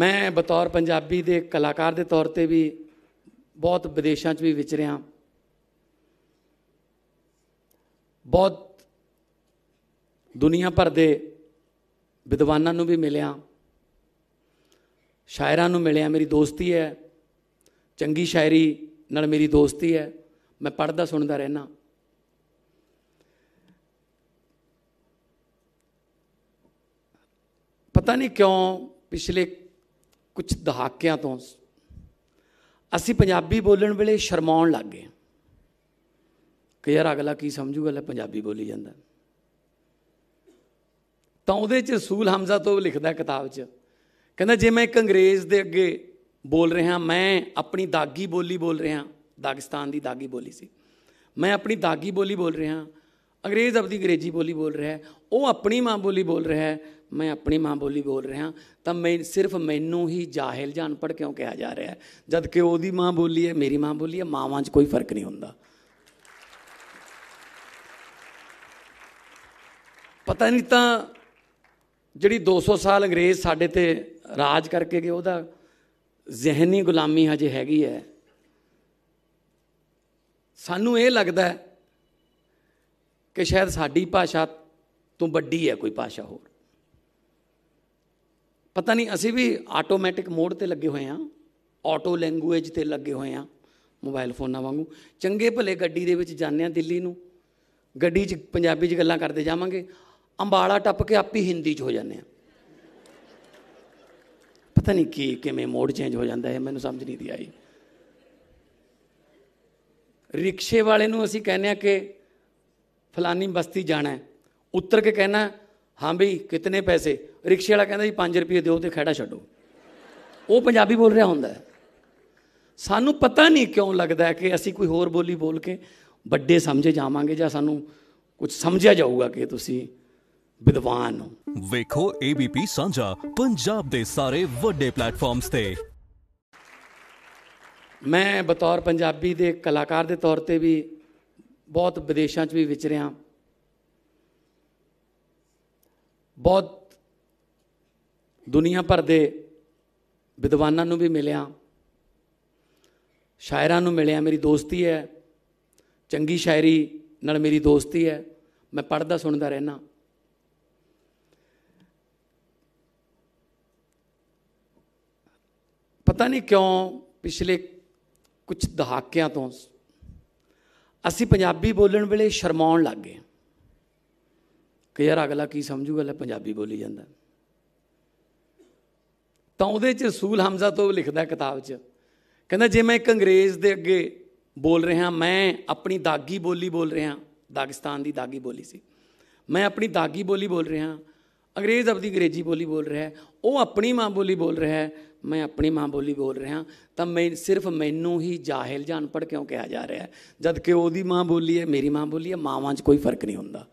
ਮੈਂ ਬਤੌਰ ਪੰਜਾਬੀ ਦੇ ਕਲਾਕਾਰ ਦੇ ਤੌਰ ਤੇ ਵੀ ਬਹੁਤ ਵਿਦੇਸ਼ਾਂ 'ਚ ਵੀ ਵਿਚਰਿਆ ਬਹੁਤ ਦੁਨੀਆ ਭਰ ਦੇ ਵਿਦਵਾਨਾਂ ਨੂੰ ਵੀ ਮਿਲਿਆ ਸ਼ਾਇਰਾਂ ਨੂੰ ਮਿਲਿਆ ਮੇਰੀ ਦੋਸਤੀ ਹੈ ਚੰਗੀ ਸ਼ਾਇਰੀ ਨਾਲ ਮੇਰੀ ਦੋਸਤੀ ਹੈ ਮੈਂ ਪੜਦਾ ਸੁਣਦਾ ਰਹਿਣਾ ਪਤਾ ਨਹੀਂ ਕਿਉਂ ਪਿਛਲੇ ਕੁਝ ਦਹਾਕਿਆਂ ਤੋਂ ਅਸੀਂ ਪੰਜਾਬੀ ਬੋਲਣ ਵੇਲੇ ਸ਼ਰਮਾਉਣ ਲੱਗ ਗਏ ਕਿ ਯਾਰ ਅਗਲਾ ਕੀ ਸਮਝੂਗਾ ਲੈ ਪੰਜਾਬੀ ਬੋਲੀ ਜਾਂਦਾ ਤਾਂ ਉਹਦੇ ਚ ਸੂਲ ਹਮਜ਼ਾ ਤੋਂ ਲਿਖਦਾ ਕਿਤਾਬ 'ਚ ਕਹਿੰਦਾ ਜੇ ਮੈਂ ਇੱਕ ਅੰਗਰੇਜ਼ ਦੇ ਅੱਗੇ ਬੋਲ ਰਿਹਾ ਮੈਂ ਆਪਣੀ ਦਾਗੀ ਬੋਲੀ ਬੋਲ ਰਿਹਾ ਦਾਗਿਸਤਾਨ ਦੀ ਦਾਗੀ ਬੋਲੀ ਸੀ ਮੈਂ ਆਪਣੀ ਦਾਗੀ ਬੋਲੀ ਬੋਲ ਰਿਹਾ ਅੰਗਰੇਜ਼ ਆਪਣੀ ਅੰਗਰੇਜ਼ੀ ਬੋਲੀ ਬੋਲ ਰਿਹਾ ਹੈ ਉਹ ਆਪਣੀ ਮਾਂ ਬੋਲੀ ਬੋਲ ਰਿਹਾ ਹੈ ਮੈਂ ਆਪਣੀ ਮਾਂ ਬੋਲੀ ਬੋਲ ਰਿਹਾ ਤਾਂ ਮੈਂ ਸਿਰਫ ਮੈਨੂੰ ਹੀ ਜਾਹਲ ਜਾਣ ਪੜ ਕਿਉਂ ਕਿਹਾ ਜਾ ਰਿਹਾ ਹੈ ਜਦ ਕਿ ਉਹਦੀ ਮਾਂ ਬੋਲੀ ਹੈ ਮੇਰੀ ਮਾਂ ਬੋਲੀ ਹੈ ਮਾਵਾਂ 'ਚ ਕੋਈ ਫਰਕ ਨਹੀਂ ਹੁੰਦਾ ਪਤਾ ਨਹੀਂ ਤਾਂ ਜਿਹੜੀ 200 ਸਾਲ ਅੰਗਰੇਜ਼ ਸਾਡੇ ਤੇ ਰਾਜ ਕਰਕੇ ਗਏ ਉਹਦਾ ਜ਼ਿਹਨੀ ਗੁਲਾਮੀ ਹਜੇ ਹੈਗੀ ਹੈ ਸਾਨੂੰ ਇਹ ਲੱਗਦਾ ਹੈ ਕਿ ਸ਼ਾਇਦ ਸਾਡੀ ਭਾਸ਼ਾ ਤੋਂ ਵੱਡੀ ਹੈ ਕੋਈ ਭਾਸ਼ਾ ਹੋਰ ਪਤਾ ਨਹੀਂ ਅਸੀਂ ਵੀ ਆਟੋਮੈਟਿਕ ਮੋਡ ਤੇ ਲੱਗੇ ਹੋਏ ਆ ਆਟੋ ਲੈਂਗੁਏਜ ਤੇ ਲੱਗੇ ਹੋਏ ਆ ਮੋਬਾਈਲ ਫੋਨਾਂ ਵਾਂਗੂ ਚੰਗੇ ਭਲੇ ਗੱਡੀ ਦੇ ਵਿੱਚ ਜਾਂਦੇ ਆ ਦਿੱਲੀ ਨੂੰ ਗੱਡੀ 'ਚ ਪੰਜਾਬੀ 'ਚ ਗੱਲਾਂ ਕਰਦੇ ਜਾਵਾਂਗੇ ਅੰਬਾਲਾ ਟੱਪ ਕੇ ਆਪੀ ਹਿੰਦੀ 'ਚ ਹੋ ਜਾਂਦੇ ਆ ਪਤਾ ਨਹੀਂ ਕੀ ਕਿਵੇਂ ਮੋਡ ਚੇਂਜ ਹੋ ਜਾਂਦਾ ਹੈ ਮੈਨੂੰ ਸਮਝ ਨਹੀਂ ਦੀ ਆਈ ਰਿਕਸ਼ੇ ਵਾਲੇ ਨੂੰ ਅਸੀਂ ਕਹਿੰਦੇ ਆ ਕਿ ਫਲਾਨੀ ਬਸਤੀ ਜਾਣਾ ਉੱਤਰ ਕੇ ਕਹਿਣਾ ਹਾਂ ਵੀ ਕਿਤਨੇ ਪੈਸੇ ਰਿਕਸ਼ੇ ਵਾਲਾ ਕਹਿੰਦਾ ਜੀ 5 ਰੁਪਏ ਦਿਓ ਤੇ ਖੜਾ ਛੱਡੋ ਉਹ ਪੰਜਾਬੀ ਬੋਲ ਰਿਹਾ ਹੁੰਦਾ ਸਾਨੂੰ ਪਤਾ ਨਹੀਂ ਕਿਉਂ ਲੱਗਦਾ ਕਿ ਅਸੀਂ ਕੋਈ ਹੋਰ ਬੋਲੀ ਬੋਲ ਕੇ ਵੱਡੇ ਸਮਝੇ ਜਾਵਾਂਗੇ ਜਾਂ ਸਾਨੂੰ ਕੁਝ ਸਮਝਿਆ ਜਾਊਗਾ ਕਿ ਤੁਸੀਂ ਵਿਦਵਾਨ ਹੋ ਵੇਖੋ ਏਬੀਪੀ ਸਾਂਝਾ ਪੰਜਾਬ ਦੇ ਸਾਰੇ ਵੱਡੇ ਪਲੇਟਫਾਰਮਸ ਤੇ ਮੈਂ ਬਤੌਰ ਪੰਜਾਬੀ ਦੇ ਕਲਾਕਾਰ ਦੇ ਤੌਰ ਤੇ ਵੀ ਬਹੁਤ ਵਿਦੇਸ਼ਾਂ 'ਚ ਵੀ ਵਿਚਰਿਆ ਬਹੁਤ ਦੁਨੀਆ ਭਰ ਦੇ ਵਿਦਵਾਨਾਂ ਨੂੰ ਵੀ ਮਿਲਿਆ ਸ਼ਾਇਰਾਂ ਨੂੰ ਮਿਲਿਆ ਮੇਰੀ ਦੋਸਤੀ ਹੈ ਚੰਗੀ ਸ਼ਾਇਰੀ ਨਾਲ ਮੇਰੀ ਦੋਸਤੀ ਹੈ ਮੈਂ ਪੜਦਾ ਸੁਣਦਾ ਰਹਿਣਾ ਪਤਾ ਨਹੀਂ ਕਿਉਂ ਪਿਛਲੇ ਕੁਝ ਦਹਾਕਿਆਂ ਤੋਂ ਅਸੀਂ ਪੰਜਾਬੀ ਬੋਲਣ ਵੇਲੇ ਸ਼ਰਮਾਉਣ ਲੱਗ ਗਏ ਕਿ ਯਾਰ ਅਗਲਾ ਕੀ ਸਮਝੂਗਾ ਲੈ ਪੰਜਾਬੀ ਬੋਲੀ ਜਾਂਦਾ ਤਾਂ ਉਹਦੇ ਚ ਸੂਲ ਹਮਜ਼ਾ ਤੋਂ ਲਿਖਦਾ ਕਿਤਾਬ 'ਚ ਕਹਿੰਦਾ ਜੇ ਮੈਂ ਇੱਕ ਅੰਗਰੇਜ਼ ਦੇ ਅੱਗੇ ਬੋਲ ਰਿਹਾ ਮੈਂ ਆਪਣੀ ਦਾਗੀ ਬੋਲੀ ਬੋਲ ਰਿਹਾ ਦਾਗਿਸਤਾਨ ਦੀ ਦਾਗੀ ਬੋਲੀ ਸੀ ਮੈਂ ਆਪਣੀ ਦਾਗੀ ਬੋਲੀ ਬੋਲ ਰਿਹਾ ਅੰਗਰੇਜ਼ ਆਪਦੀ ਅੰਗਰੇਜ਼ੀ ਬੋਲੀ ਬੋਲ ਰਿਹਾ ਹੈ ਉਹ ਆਪਣੀ ਮਾਂ ਬੋਲੀ ਬੋਲ ਰਿਹਾ ਹੈ ਮੈਂ ਆਪਣੀ ਮਾਂ ਬੋਲੀ ਬੋਲ ਰਿਹਾ ਤਾਂ ਮੈਂ ਸਿਰਫ ਮੈਨੂੰ ਹੀ ਜਾਹਲ ਜਾਣ ਪੜ ਕਿਉਂ ਕਿਹਾ ਜਾ ਰਿਹਾ ਹੈ ਜਦ ਕਿ ਉਹਦੀ ਮਾਂ ਬੋਲੀ ਹੈ ਮੇਰੀ ਮਾਂ ਬੋਲੀ ਹੈ ਮਾਵਾਂ 'ਚ ਕੋਈ ਫਰਕ ਨਹੀਂ ਹੁੰਦਾ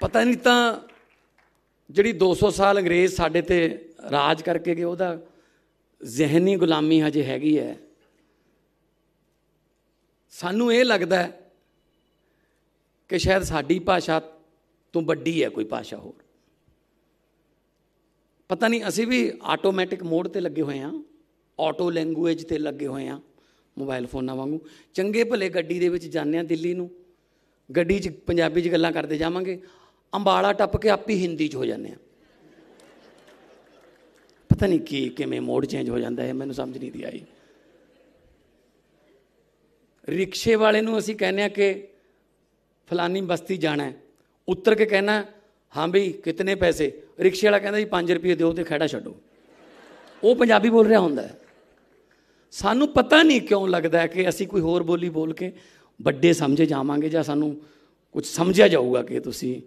ਪਤਾ ਨਹੀਂ ਤਾਂ ਜਿਹੜੀ 200 ਸਾਲ ਅੰਗਰੇਜ਼ ਸਾਡੇ ਤੇ ਰਾਜ ਕਰਕੇ ਗਏ ਉਹਦਾ ਜ਼ਿਹਨੀ ਗੁਲਾਮੀ ਹਜੇ ਹੈਗੀ ਹੈ ਸਾਨੂੰ ਇਹ ਲੱਗਦਾ ਹੈ ਕਿ ਸ਼ਾਇਦ ਸਾਡੀ ਭਾਸ਼ਾ ਤੋਂ ਵੱਡੀ ਹੈ ਕੋਈ ਭਾਸ਼ਾ ਹੋਰ ਪਤਾ ਨਹੀਂ ਅਸੀਂ ਵੀ ਆਟੋਮੈਟਿਕ ਮੋਡ ਤੇ ਲੱਗੇ ਹੋਏ ਆ ਆਟੋ ਲੈਂਗੁਏਜ ਤੇ ਲੱਗੇ ਹੋਏ ਆ ਮੋਬਾਈਲ ਫੋਨਾਂ ਵਾਂਗੂ ਚੰਗੇ ਭਲੇ ਗੱਡੀ ਦੇ ਵਿੱਚ ਜਾਂਦੇ ਆ ਦਿੱਲੀ ਨੂੰ ਗੱਡੀ 'ਚ ਪੰਜਾਬੀ 'ਚ ਗੱਲਾਂ ਕਰਦੇ ਜਾਵਾਂਗੇ ਅੰਬਾਲਾ ਟੱਪ ਕੇ ਆਪੀ ਹਿੰਦੀ 'ਚ ਹੋ ਜਾਂਦੇ ਆ ਪਤਾ ਨਹੀਂ ਕੀ ਕਿਵੇਂ ਮੋਡ ਚੇਂਜ ਹੋ ਜਾਂਦਾ ਹੈ ਮੈਨੂੰ ਸਮਝ ਨਹੀਂ ਦੀ ਆਈ ਰਿਕਸ਼ੇ ਵਾਲੇ ਨੂੰ ਅਸੀਂ ਕਹਿੰਦੇ ਆ ਕਿ ਫਲਾਨੀ ਬਸਤੀ ਜਾਣਾ ਉੱਤਰ ਕੇ ਕਹਿਣਾ ਹਾਂ ਵੀ ਕਿਤਨੇ ਪੈਸੇ ਰਿਕਸ਼ੇ ਵਾਲਾ ਕਹਿੰਦਾ ਜੀ 5 ਰੁਪਏ ਦਿਓ ਤੇ ਖੜਾ ਛੱਡੋ ਉਹ ਪੰਜਾਬੀ ਬੋਲ ਰਿਹਾ ਹੁੰਦਾ ਸਾਨੂੰ ਪਤਾ ਨਹੀਂ ਕਿਉਂ ਲੱਗਦਾ ਕਿ ਅਸੀਂ ਕੋਈ ਹੋਰ ਬੋਲੀ ਬੋਲ ਕੇ ਵੱਡੇ ਸਮਝੇ ਜਾਵਾਂਗੇ ਜਾਂ ਸਾਨੂੰ ਕੁਝ ਸਮਝਿਆ ਜਾਊਗਾ ਕਿ ਤੁਸੀਂ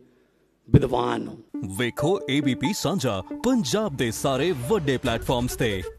ਵਿਦਵਾਨ ਹੋ ਵੇਖੋ ABP ਸਾਂਝਾ ਪੰਜਾਬ ਦੇ ਸਾਰੇ ਵੱਡੇ ਪਲੇਟਫਾਰਮਸ ਤੇ